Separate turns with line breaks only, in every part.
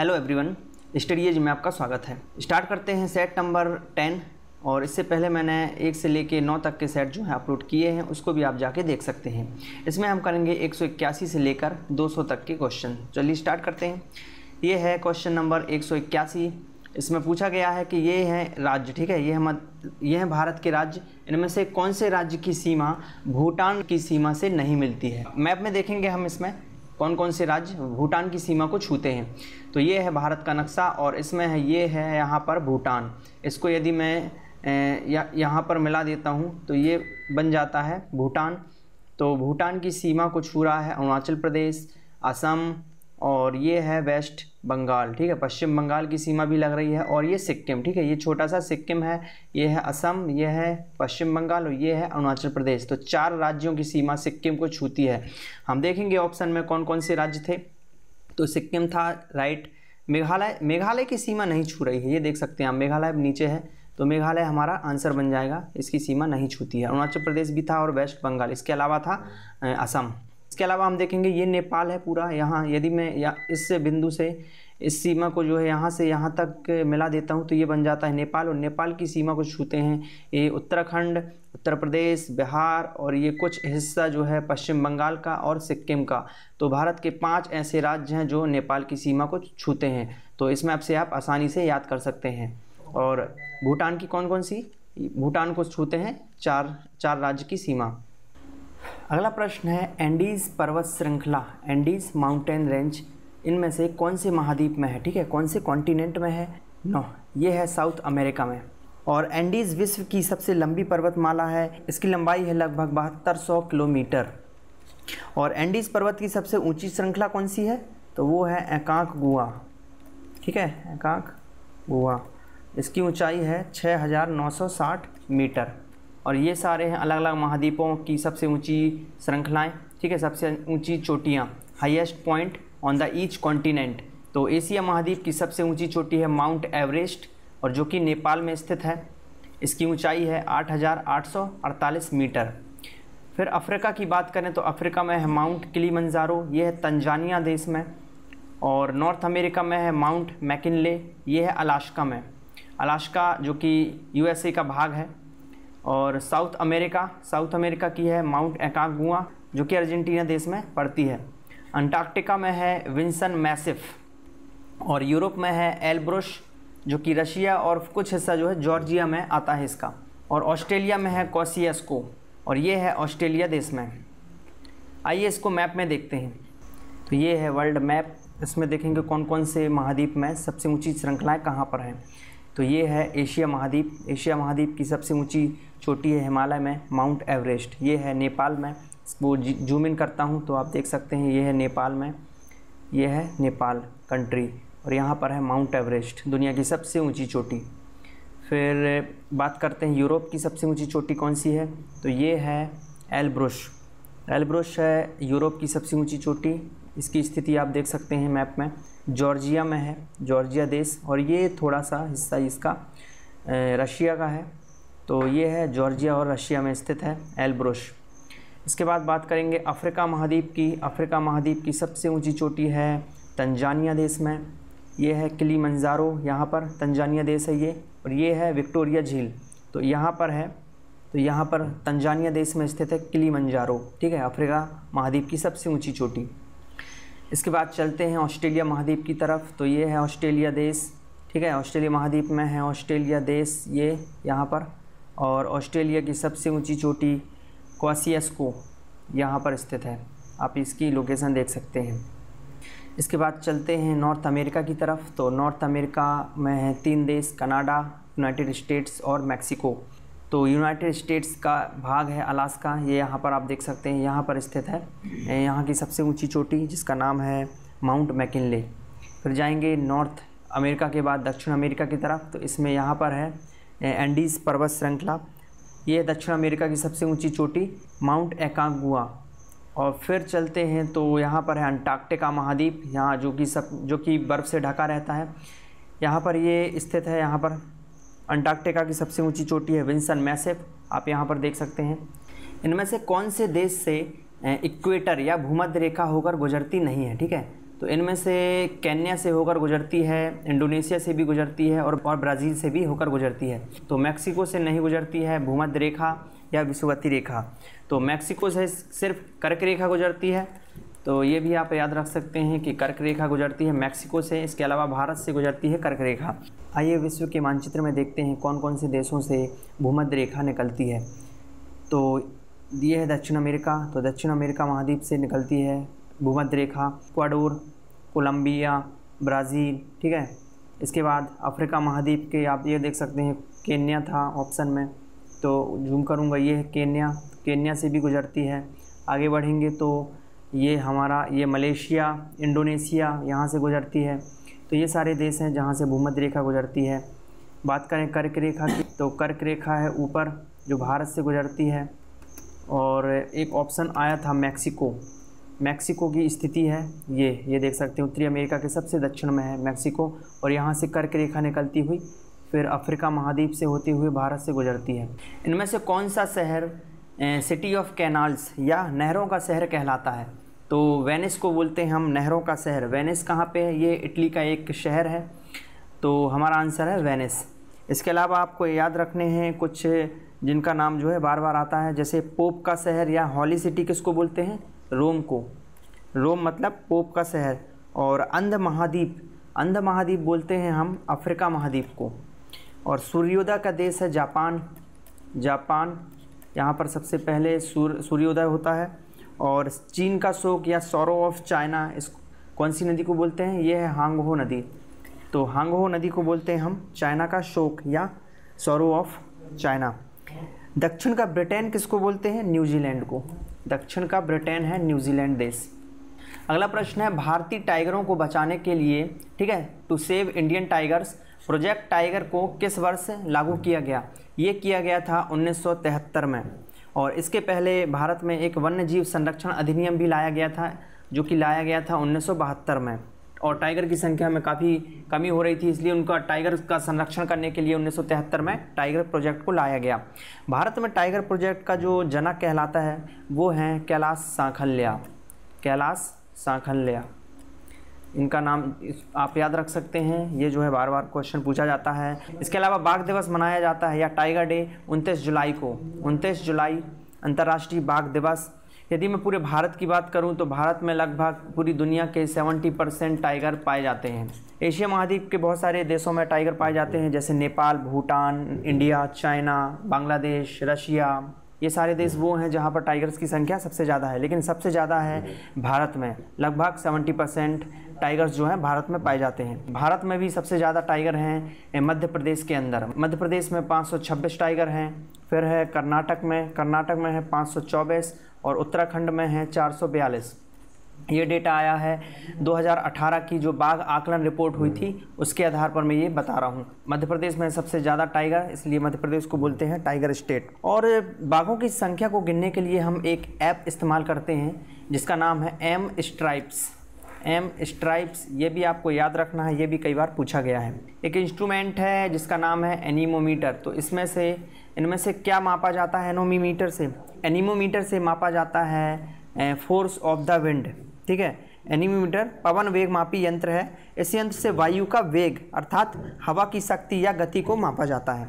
Hello everyone as में आपका स्वागत है स्टार्ट करते हैं सेट नंबर टेन और इससे पहले मैंने एक से लेके नौ तक के सेट जो हैं अपलोड किए हैं उसको भी आप जाके देख सकते हैं इसमें हम करेंगे एक से लेकर 200 तक के क्वेश्चन चलिए स्टार्ट करते हैं ये है क्वेश्चन नंबर एक इसमें पूछा गया है कि ये हैं राज्य ठीक है ये हम ये हैं भारत के राज्य इनमें से कौन से राज्य की सीमा भूटान की सीमा से नहीं मिलती है मैप में देखेंगे हम इसमें कौन कौन से राज्य भूटान की सीमा को छूते हैं तो ये है भारत का नक्शा और इसमें है ये है यहाँ पर भूटान इसको यदि मैं या यहाँ पर मिला देता हूँ तो ये बन जाता है भूटान तो भूटान की सीमा को छू रहा है अरुणाचल प्रदेश असम और ये है वेस्ट बंगाल ठीक है पश्चिम बंगाल की सीमा भी लग रही है और ये सिक्किम ठीक है ये छोटा सा सिक्किम है ये है असम ये है पश्चिम बंगाल और ये है अरुणाचल प्रदेश तो चार राज्यों की सीमा सिक्किम को छूती है हम देखेंगे ऑप्शन में कौन कौन से राज्य थे तो सिक्किम था राइट मेघालय मेघालय की सीमा नहीं छू रही है ये देख सकते हैं आप मेघालय नीचे है तो मेघालय हमारा आंसर बन जाएगा इसकी सीमा नहीं छूती है अरुणाचल प्रदेश भी था और वेस्ट बंगाल इसके अलावा था असम इसके अलावा हम देखेंगे ये नेपाल है पूरा यहाँ यदि मैं या इस बिंदु से इस सीमा को जो है यहाँ से यहाँ तक मिला देता हूँ तो ये बन जाता है नेपाल और नेपाल की सीमा को छूते हैं ये उत्तराखंड उत्तर प्रदेश बिहार और ये कुछ हिस्सा जो है पश्चिम बंगाल का और सिक्किम का तो भारत के पांच ऐसे राज्य हैं जो नेपाल की सीमा को छूते हैं तो इस मैप से आप आसानी से याद कर सकते हैं और भूटान की कौन कौन सी भूटान को छूते हैं चार चार राज्य की सीमा अगला प्रश्न है एंडीज़ पर्वत श्रृंखला एंडीज़ माउंटेन रेंज इनमें से कौन से महाद्वीप में है ठीक है कौन से कॉन्टिनेंट में है नो ये है साउथ अमेरिका में और एंडीज़ विश्व की सबसे लंबी पर्वतमाला है इसकी लंबाई है लगभग बहत्तर सौ किलोमीटर और एंडीज़ पर्वत की सबसे ऊंची श्रृंखला कौन सी है तो वो है एकांक गुआ ठीक है एकांक गुआ इसकी ऊंचाई है 6960 मीटर और ये सारे हैं अलग अलग महाद्वीपों की सबसे ऊंची श्रृंखलाएँ ठीक है सबसे ऊंची चोटियाँ highest point on the each continent तो एशिया महाद्वीप की सबसे ऊंची चोटी है माउंट एवरेस्ट और जो कि नेपाल में स्थित है इसकी ऊंचाई है 8,848 मीटर फिर अफ्रीका की बात करें तो अफ्रीका में है माउंट मंजारो ये है तंजानिया देश में और नॉर्थ अमेरिका में है माउंट मैकिनले ये है अलास्का में अलास्का जो कि यूएसए का भाग है और साउथ अमेरिका साउथ अमेरिका की है माउंट एकागुआ जो कि अर्जेंटीना देश में पड़ती है अंटार्कटिका में है विंसन मैसिफ और यूरोप में है एल्ब्रुश जो कि रशिया और कुछ हिस्सा जो है जॉर्जिया में आता है इसका और ऑस्ट्रेलिया में है कॉसियस्को और ये है ऑस्ट्रेलिया देश में आइए इसको मैप में देखते हैं तो ये है वर्ल्ड मैप इसमें देखेंगे कौन कौन से महाद्वीप में सबसे ऊंची श्रृंखलाएँ कहाँ पर हैं तो ये है एशिया महाद्वीप एशिया महाद्वीप की सबसे ऊंची चोटी है हिमालय में माउंट एवरेस्ट ये है नेपाल में वो जूम इन करता हूँ तो आप देख सकते हैं ये है नेपाल में ये है नेपाल कंट्री और यहाँ पर है माउंट एवरेस्ट दुनिया की सबसे ऊंची चोटी फिर बात करते हैं यूरोप की सबसे ऊंची चोटी कौन सी है तो ये है एल्ब्रुश एलब्रुश है यूरोप की सबसे ऊंची चोटी इसकी स्थिति आप देख सकते हैं मैप में जॉर्जिया में है जॉर्जिया देश और ये थोड़ा सा हिस्सा इसका रशिया का है तो ये है जॉर्जिया और रशिया में स्थित है एलब्रुश इसके बाद बात करेंगे अफ्रीका महाद्वीप की अफ्रीका महाद्वीप की सबसे ऊंची चोटी है तंजानिया देश में ये है किली मंजारो यहाँ पर तंजानिया देश है ये और ये है विक्टोरिया झील तो यहाँ पर है तो यहाँ पर तंजानिया देश में स्थित है किली मंजारो ठीक है अफ्रीका महाद्वीप की सबसे ऊंची चोटी इसके बाद चलते हैं ऑस्ट्रेलिया महाद्वीप की तरफ तो ये है ऑस्ट्रेलिया देश ठीक है ऑस्ट्रेलिया महाद्वीप में है ऑस्ट्रेलिया देश ये यहाँ पर और ऑस्ट्रेलिया की सबसे ऊंची चोटी क्वासियस्को यहाँ पर स्थित है आप इसकी लोकेशन देख सकते हैं इसके बाद चलते हैं नॉर्थ अमेरिका की तरफ तो नॉर्थ अमेरिका में है तीन देश कनाडा यूनाइटेड स्टेट्स और मैक्सिको तो यूनाइटेड स्टेट्स का भाग है अलास्का ये यहाँ पर आप देख सकते हैं यहाँ पर स्थित है यहाँ की सबसे ऊंची चोटी जिसका नाम है माउंट मैकिनले फिर जाएंगे नॉर्थ अमेरिका के बाद दक्षिण अमेरिका की तरफ तो इसमें यहाँ पर है एंडीज़ पर्वत श्रृंखला ये दक्षिण अमेरिका की सबसे ऊँची चोटी माउंट एकांगुआ और फिर चलते हैं तो यहाँ पर है अंटार्कटिका महाद्वीप यहाँ जो कि सब जो कि बर्फ़ से ढका रहता है यहाँ पर ये स्थित है यहाँ पर अंटार्कटिका की सबसे ऊंची चोटी है विंसन मैसेफ आप यहाँ पर देख सकते हैं इनमें से कौन से देश से इक्वेटर या भूमध्य रेखा होकर गुजरती नहीं है ठीक है तो इनमें से केन्या से होकर गुजरती है इंडोनेशिया से भी गुजरती है और और ब्राज़ील से भी होकर गुजरती है तो मैक्सिको से नहीं गुजरती है भूमध्य रेखा या विषुवती रेखा तो मैक्सिको से सिर्फ कर्क रेखा गुजरती है तो ये भी आप याद रख सकते हैं कि कर्क रेखा गुजरती है मैक्सिको से इसके अलावा भारत से गुजरती है कर्क रेखा आइए विश्व के मानचित्र में देखते हैं कौन कौन से देशों से भूमध्य रेखा निकलती है तो ये है दक्षिण अमेरिका तो दक्षिण अमेरिका महाद्वीप से निकलती है भूमध्य रेखा क्वाडोर कोलम्बिया ब्राज़ील ठीक है इसके बाद अफ्रीका महाद्वीप के आप ये देख सकते हैं केन्या था ऑप्शन में तो जूम करूँगा ये है केन्या केन्या से भी गुजरती है आगे बढ़ेंगे तो ये हमारा ये मलेशिया इंडोनेशिया यहाँ से गुजरती है तो ये सारे देश हैं जहाँ से भूमध्य रेखा गुजरती है बात करें कर्क रेखा की तो कर्क रेखा है ऊपर जो भारत से गुजरती है और एक ऑप्शन आया था मैक्सिको मैक्सिको की स्थिति है ये ये देख सकते हैं उत्तरी अमेरिका के सबसे दक्षिण में है मैक्सिको और यहाँ से कर्क रेखा निकलती हुई फिर अफ्रीका महाद्वीप से होते हुए भारत से गुजरती है इनमें से कौन सा शहर सिटी ऑफ कैनाल्स या नहरों का शहर कहलाता है तो वेनिस को बोलते हैं हम नहरों का शहर वेनिस कहाँ पे है ये इटली का एक शहर है तो हमारा आंसर है वेनिस इसके अलावा आपको याद रखने हैं कुछ जिनका नाम जो है बार बार आता है जैसे पोप का शहर या हॉली सिटी किसको बोलते हैं रोम को रोम मतलब पोप का शहर और अंध महाद्वीप अंध महाद्वीप बोलते हैं हम अफ्रीका महाद्वीप को और सूर्योदय का देश है जापान जापान यहाँ पर सबसे पहले सूर्योदय होता है और चीन का शोक या सोरो ऑफ चाइना इस कौन सी नदी को बोलते हैं ये है हांगहो नदी तो हांगहो नदी को बोलते हैं हम चाइना का शोक या सोरो ऑफ चाइना दक्षिण का ब्रिटेन किसको बोलते हैं न्यूजीलैंड को दक्षिण का ब्रिटेन है न्यूजीलैंड देश अगला प्रश्न है भारतीय टाइगरों को बचाने के लिए ठीक है to save Indian tigers project tiger को किस वर्ष लागू किया गया ये किया गया था उन्नीस में और इसके पहले भारत में एक वन्य जीव संरक्षण अधिनियम भी लाया गया था जो कि लाया गया था उन्नीस में और टाइगर की संख्या में काफ़ी कमी हो रही थी इसलिए उनका टाइगर का संरक्षण करने के लिए उन्नीस में टाइगर प्रोजेक्ट को लाया गया भारत में टाइगर प्रोजेक्ट का जो जनक कहलाता है वो है कैलाश सांखल्या कैलाश सांखल्या इनका नाम आप याद रख सकते हैं ये जो है बार बार क्वेश्चन पूछा जाता है इसके अलावा बाघ दिवस मनाया जाता है या टाइगर डे उनतीस जुलाई को उनतीस जुलाई अंतर्राष्ट्रीय बाघ दिवस यदि मैं पूरे भारत की बात करूं तो भारत में लगभग पूरी दुनिया के 70 परसेंट टाइगर पाए जाते हैं एशिया महाद्वीप के बहुत सारे देशों में टाइगर पाए जाते हैं जैसे Nepal Bhutan India China Bangladesh Russia ये सारे देश वो हैं जहाँ पर टाइगर्स की संख्या सबसे ज़्यादा है लेकिन सबसे ज़्यादा है भारत में लगभग 70 परसेंट टाइगर्स जो हैं भारत में पाए जाते हैं भारत में भी सबसे ज़्यादा टाइगर हैं मध्य प्रदेश के अंदर मध्य प्रदेश में 526 टाइगर हैं फिर है कर्नाटक में कर्नाटक में है 524 और उत्तराखंड में है 442 ये डेटा आया है 2018 की जो बाघ आकलन रिपोर्ट हुई थी उसके आधार पर मैं ये बता रहा हूँ मध्य प्रदेश में सबसे ज़्यादा टाइगर इसलिए मध्य प्रदेश को बोलते हैं टाइगर स्टेट और बाघों की संख्या को गिनने के लिए हम एक ऐप इस्तेमाल करते हैं जिसका नाम है एम स्ट्राइप्स एम स्ट्राइप्स ये भी आपको याद रखना है ये भी कई बार पूछा गया है एक इंस्ट्रूमेंट है जिसका नाम है एनीमोमीटर तो इसमें से इनमें से क्या मापा जाता है एनोमीमीटर से एनीमोमीटर से मापा जाता है फोर्स ऑफ द विंड ठीक है एनीमोमीटर पवन वेग मापी यंत्र है इस यंत्र से वायु का वेग अर्थात हवा की शक्ति या गति को मापा जाता है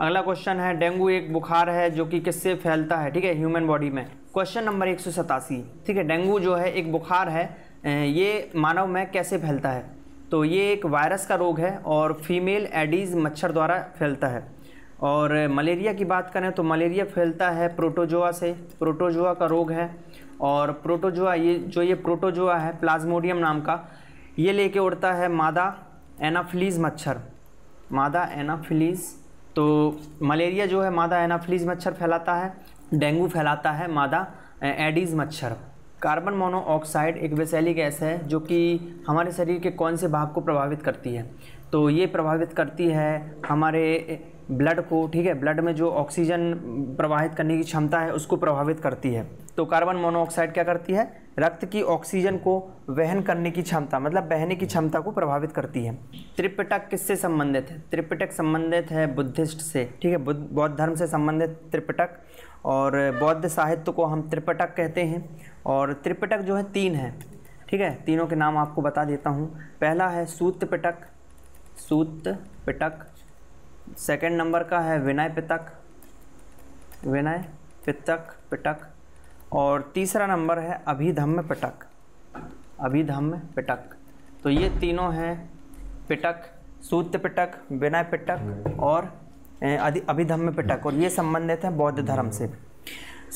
अगला क्वेश्चन है डेंगू एक बुखार है जो कि किससे फैलता है ठीक है ह्यूमन बॉडी में क्वेश्चन नंबर एक ठीक है डेंगू जो है एक बुखार है ये मानव में कैसे फैलता है तो ये एक वायरस का रोग है और फीमेल एडीज़ मच्छर द्वारा फैलता है और मलेरिया की बात करें तो मलेरिया फैलता है प्रोटोजोआ से प्रोटोजोआ का रोग है और प्रोटोजोआ ये जो ये प्रोटोजोआ है प्लाज्मोडियम नाम का ये लेके उड़ता है मादा एनाफ्लीज मच्छर मादा एनाफ्लीज तो मलेरिया जो है मादा एनाफ्लीज मच्छर फैलाता है डेंगू फैलाता है मादा एडीज़ मच्छर कार्बन मोनोऑक्साइड एक वैसैली गैस है जो कि हमारे शरीर के कौन से भाग को प्रभावित करती है तो ये प्रभावित करती है हमारे ब्लड को ठीक है ब्लड में जो ऑक्सीजन प्रवाहित करने की क्षमता है उसको प्रभावित करती है तो कार्बन मोनोऑक्साइड क्या करती है रक्त की ऑक्सीजन को वहन करने की क्षमता मतलब बहने की क्षमता को प्रभावित करती है त्रिपिटक किससे संबंधित है त्रिपिटक संबंधित है बुद्धिस्ट से ठीक है बुद्ध बौद्ध धर्म से संबंधित त्रिपिटक और बौद्ध साहित्य को हम त्रिपटक कहते हैं और त्रिपटक जो है तीन है ठीक है तीनों के नाम आपको बता देता हूँ पहला है सूत पिटक सूत पिटक सेकेंड नंबर का है विनय पितक विनय पितक पिटक और तीसरा नंबर है अभिधम्म पिटक अभिधम्म पिटक तो ये तीनों हैं पिटक सूत्र पिटक विनय पिटक और अभिधम्म पिटक और ये संबंधित है बौद्ध धर्म से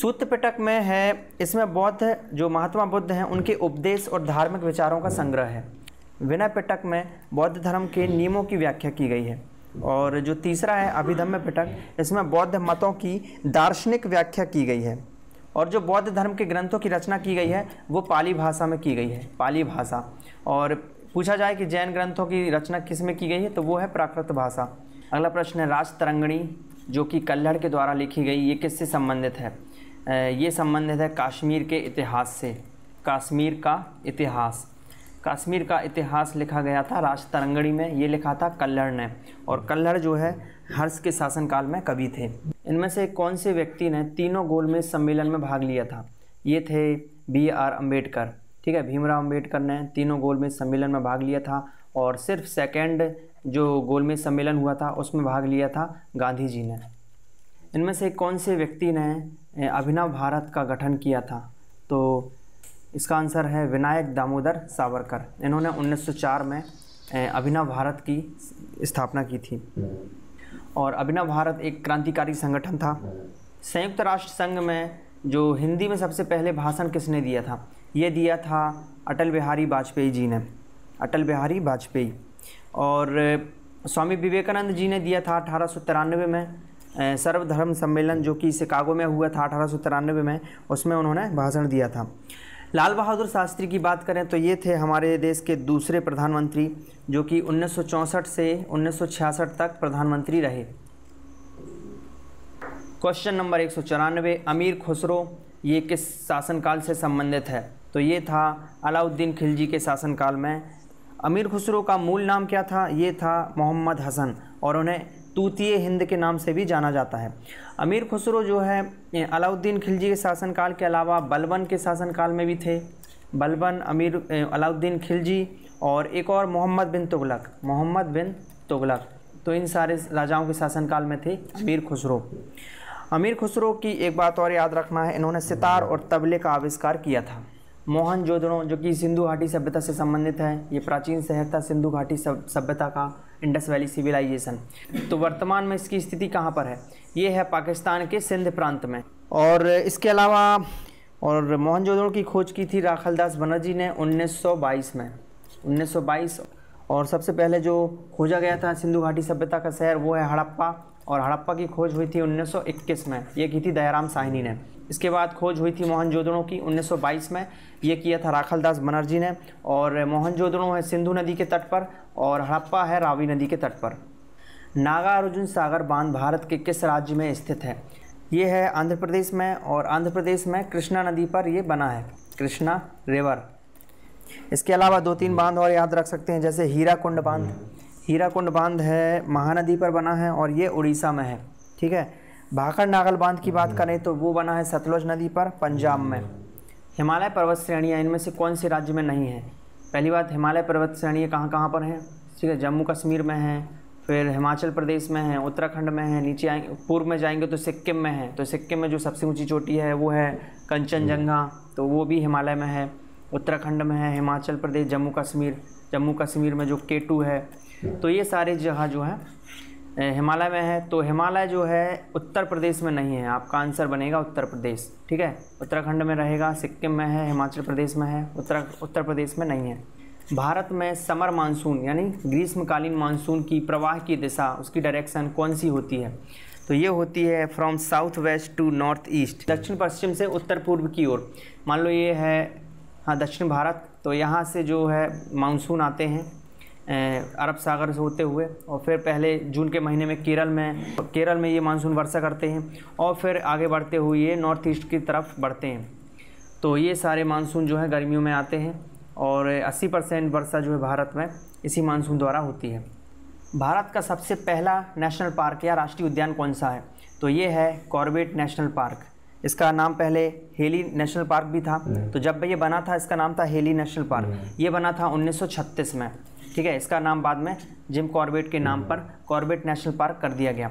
सूत्र पिटक में है इसमें बौद्ध जो महात्मा बुद्ध हैं उनके उपदेश और धार्मिक विचारों का संग्रह है विनय पिटक में बौद्ध धर्म के नियमों की व्याख्या की गई है और जो तीसरा है अभिधम्य पिटक इसमें बौद्ध मतों की दार्शनिक व्याख्या की गई है और जो बौद्ध धर्म के ग्रंथों की रचना की गई है वो पाली भाषा में की गई है पाली भाषा और पूछा जाए कि जैन ग्रंथों की रचना किस में की गई है तो वो है प्राकृत भाषा अगला प्रश्न है राज तरंगणी जो कि कल्हड़ के द्वारा लिखी गई ये किससे संबंधित है ये संबंधित है कश्मीर के इतिहास से कश्मीर का इतिहास कश्मीर का इतिहास लिखा गया था राज तरंगणी में ये लिखा था कल्लड़ ने और कल्लड़ जो है हर्ष के शासनकाल में कवि थे इनमें से कौन से व्यक्ति ने तीनों गोलमेज सम्मेलन में भाग लिया था ये थे बी आर अम्बेडकर ठीक है भीमराव अम्बेडकर ने तीनों गोलमेज सम्मेलन में भाग लिया था और सिर्फ सेकेंड जो गोलमेज सम्मेलन हुआ था उसमें भाग लिया था गांधी जी ने इनमें से कौन से व्यक्ति ने अभिनव भारत का गठन किया था तो इसका आंसर है विनायक दामोदर सावरकर इन्होंने 1904 में अभिनव भारत की स्थापना की थी और अभिनव भारत एक क्रांतिकारी संगठन था संयुक्त राष्ट्र संघ में जो हिंदी में सबसे पहले भाषण किसने दिया था ये दिया था अटल बिहारी वाजपेयी जी ने अटल बिहारी वाजपेयी और स्वामी विवेकानंद जी ने दिया था अठारह में सर्वधर्म सम्मेलन जो कि शिकागो में हुआ था अठारह में उसमें उन्होंने भाषण दिया था लाल बहादुर शास्त्री की बात करें तो ये थे हमारे देश के दूसरे प्रधानमंत्री जो कि 1964 से 1966 तक प्रधानमंत्री रहे क्वेश्चन नंबर एक अमीर खुसरो ये किस शासनकाल से संबंधित है तो ये था अलाउद्दीन खिलजी के शासनकाल में अमीर खुसरो का मूल नाम क्या था ये था मोहम्मद हसन और उन्हें तूतीय हिंद के नाम से भी जाना जाता है अमीर खुसरो जो है अलाउद्दीन खिलजी के शासनकाल के अलावा बलबन के शासनकाल में भी थे बलबन अमीर अलाउद्दीन खिलजी और एक और मोहम्मद बिन तुगलक मोहम्मद बिन तुगलक तो इन सारे राजाओं के शासनकाल में थे अमीर खुसरो अमीर खुसरो की एक बात और याद रखना है इन्होंने सितार और तबले का आविष्कार किया था मोहन जोदड़ो जो कि सिंधु घाटी सभ्यता से संबंधित है ये प्राचीन शहर था सिंधु घाटी सभ्यता का इंडस वैली सिविलाइजेशन तो वर्तमान में इसकी स्थिति कहाँ पर है ये है पाकिस्तान के सिंध प्रांत में और इसके अलावा और मोहन जोदड़ो की खोज की थी राखलदास बनर्जी ने 1922 में 1922 और सबसे पहले जो खोजा गया था सिंधु घाटी सभ्यता का शहर वो है हड़प्पा और हड़प्पा की खोज हुई थी 1921 में ये की थी दयाराम साहिनी ने इसके बाद खोज हुई थी मोहनजोदड़ों की 1922 में ये किया था राखल दास बनर्जी ने और मोहनजोदड़ो है सिंधु नदी के तट पर और हड़प्पा है रावी नदी के तट पर नागार्जुन सागर बांध भारत के किस राज्य में स्थित है ये है आंध्र प्रदेश में और आंध्र प्रदेश में कृष्णा नदी पर ये बना है कृष्णा रिवर इसके अलावा दो तीन बांध और याद रख सकते हैं जैसे हीरा कुंड बांध हीरा कुंड बांध है महानदी पर बना है और ये उड़ीसा में है ठीक है भाखड़ नागल बांध की बात हम्म। करें तो वो बना है सतलुज नदी पर पंजाब में हम्म। हिमालय पर्वत श्रेणियाँ इनमें से कौन से राज्य में नहीं है पहली बात हिमालय पर्वत श्रेणियाँ कहाँ कहाँ पर हैं ठीक है जम्मू कश्मीर में हैं फिर हिमाचल प्रदेश में है उत्तराखंड में है नीचे आएंगे पूर्व में जाएंगे तो सिक्किम में है तो सिक्किम में जो सबसे ऊंची चोटी है वो है कंचनजंगा हम्म। तो वो भी हिमालय में है उत्तराखंड में है हिमाचल प्रदेश जम्मू कश्मीर जम्मू कश्मीर में जो केटू है तो ये सारे जगह जो है हिमालय में है तो हिमालय जो है उत्तर प्रदेश में नहीं है आपका आंसर बनेगा उत्तर प्रदेश ठीक है उत्तराखंड में रहेगा सिक्किम में है हिमाचल प्रदेश में है उत्तर उत्तर प्रदेश में नहीं है भारत में समर मानसून यानी ग्रीष्मकालीन मानसून की प्रवाह की दिशा उसकी डायरेक्शन कौन सी होती है तो ये होती है from south west to north east दक्षिण पश्चिम से उत्तर पूर्व की ओर मान लो ये है हाँ दक्षिण भारत तो यहाँ से जो है मानसून आते हैं अरब सागर से होते हुए और फिर पहले जून के महीने में केरल में केरल में ये मानसून वर्षा करते हैं और फिर आगे बढ़ते हुए ये नॉर्थ ईस्ट की तरफ बढ़ते हैं तो ये सारे मानसून जो है गर्मियों में आते हैं और 80 परसेंट वर्षा जो है भारत में इसी मानसून द्वारा होती है भारत का सबसे पहला नेशनल पार्क या राष्ट्रीय उद्यान कौन सा है तो ये है कॉर्बेट नेशनल पार्क इसका नाम पहले हेली नेशनल पार्क भी था हम्म। तो जब ये बना था इसका नाम था हेली नेशनल पार्क हम्म। ये बना था उन्नीस में ठीक है इसका नाम बाद में जिम कॉर्बेट के नाम पर कॉर्बेट नेशनल पार्क कर दिया गया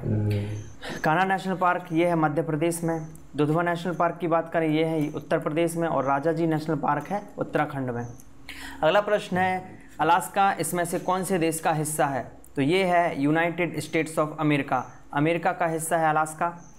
कान्हा नेशनल पार्क ये है मध्य प्रदेश में दुधवा नेशनल पार्क की बात करें ये है उत्तर प्रदेश में और राजा जी नेशनल पार्क है उत्तराखंड में अगला प्रश्न है अलास्का इसमें से कौन से देश का हिस्सा है तो ये है United States of America America का हिस्सा है अलास्का